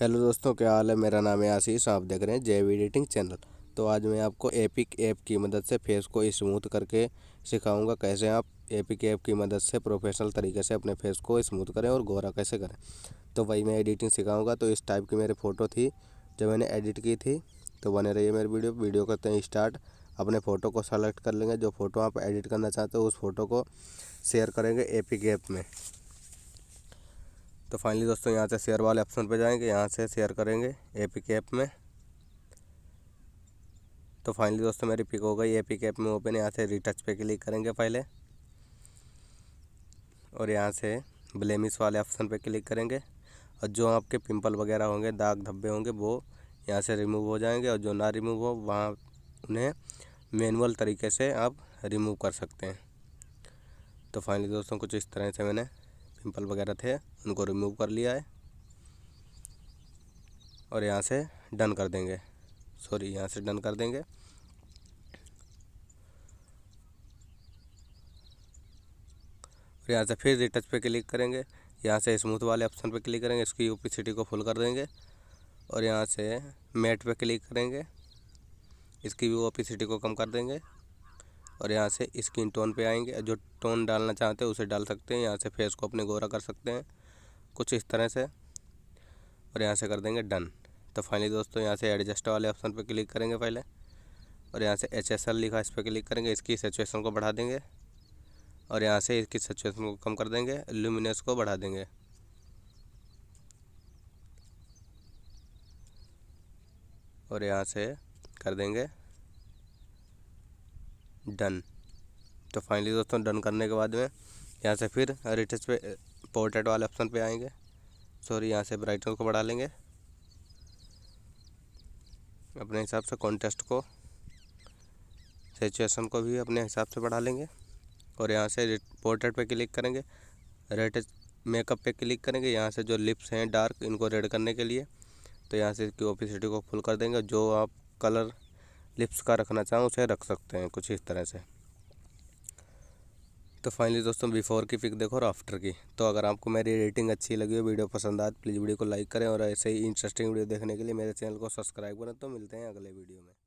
hello दोस्तों क्या हाल है मेरा नाम है आशीष आप देख रहे हैं जैव एडिटिंग चैनल तो आज मैं आपको एपिक ऐप की मदद से फेस को स्मूथ करके सिखाऊंगा कैसे आप एपिक ऐप की मदद से प्रोफेशनल तरीके से अपने फेस को स्मूथ करें और गोरा कैसे करें तो वही मैं एडिटिंग सिखाऊंगा तो इस टाइप की मेरी फ़ोटो थी जो मैंने एडिट की थी तो बने रही मेरी वीडियो वीडियो करते हैं स्टार्ट अपने फ़ोटो को सेलेक्ट कर लेंगे जो फ़ोटो आप एडिट करना चाहते हो उस फोटो को शेयर करेंगे एपिक ऐप में तो फाइनली दोस्तों यहाँ से शेयर वाले ऑप्शन पर जाएंगे यहाँ से शेयर करेंगे ए पी के ऐप में तो फाइनली दोस्तों मेरी पिक हो गई ए पी के ऐप में ओपन यहाँ से रिटच पे क्लिक करेंगे पहले और यहाँ से ब्लेमिस वाले ऑप्शन पे क्लिक करेंगे और जो आपके पिंपल वगैरह होंगे दाग धब्बे होंगे वो यहाँ से रिमूव हो जाएंगे और जो ना रिमूव हो वहाँ उन्हें मैनुअल तरीके से आप रिमूव कर सकते हैं तो फाइनली दोस्तों कुछ इस तरह से मैंने पिंपल वगैरह थे उनको रिमूव कर लिया है और यहाँ से डन कर देंगे सॉरी यहाँ से डन कर देंगे और यहाँ से फिर रिटच पे क्लिक करेंगे यहाँ से स्मूथ वाले ऑप्शन पे क्लिक करेंगे इसकी यूपिसिटी को फुल कर देंगे और यहाँ से मैट पे क्लिक करेंगे इसकी भी ओपिसिटी को कम कर देंगे और यहाँ से स्किन टोन पे आएंगे जो टोन डालना चाहते हैं उसे डाल सकते हैं यहाँ से फेस को अपने गोरा कर सकते हैं कुछ इस तरह से और यहाँ से कर देंगे डन तो फाइनली दोस्तों यहाँ से एडजस्ट वाले ऑप्शन पर क्लिक करेंगे पहले और यहाँ से एच लिखा इस पर क्लिक करेंगे इसकी सिचुएसन को बढ़ा देंगे और यहाँ से इसकी सिचुएसन को कम कर देंगे ल्यूमिनस को बढ़ा देंगे और यहाँ से कर देंगे डन तो फाइनली दोस्तों डन करने के बाद में यहाँ से फिर रिटेच पे पोर्ट्रेट वाले ऑप्शन पे आएंगे सॉरी यहाँ से ब्राइटनेस को बढ़ा लेंगे अपने हिसाब से कॉन्टेस्ट को सिचुएशन को भी अपने हिसाब से बढ़ा लेंगे और यहाँ से पोर्ट्रेट पे क्लिक करेंगे रेट मेकअप पे क्लिक करेंगे यहाँ से जो लिप्स हैं डार्क इनको रेड करने के लिए तो यहाँ से इसकी ओपिसिटी को फुल कर देंगे जो आप कलर लिप्स का रखना चाहें उसे रख सकते हैं कुछ इस तरह से तो फाइनली दोस्तों बिफोर की पिक देखो और आफ्टर की तो अगर आपको मेरी रेटिंग अच्छी लगी हो वीडियो पसंद आए प्लीज़ वीडियो तो को लाइक करें और ऐसे ही इंटरेस्टिंग वीडियो देखने के लिए मेरे चैनल को सब्सक्राइब करें तो मिलते हैं अगले वीडियो में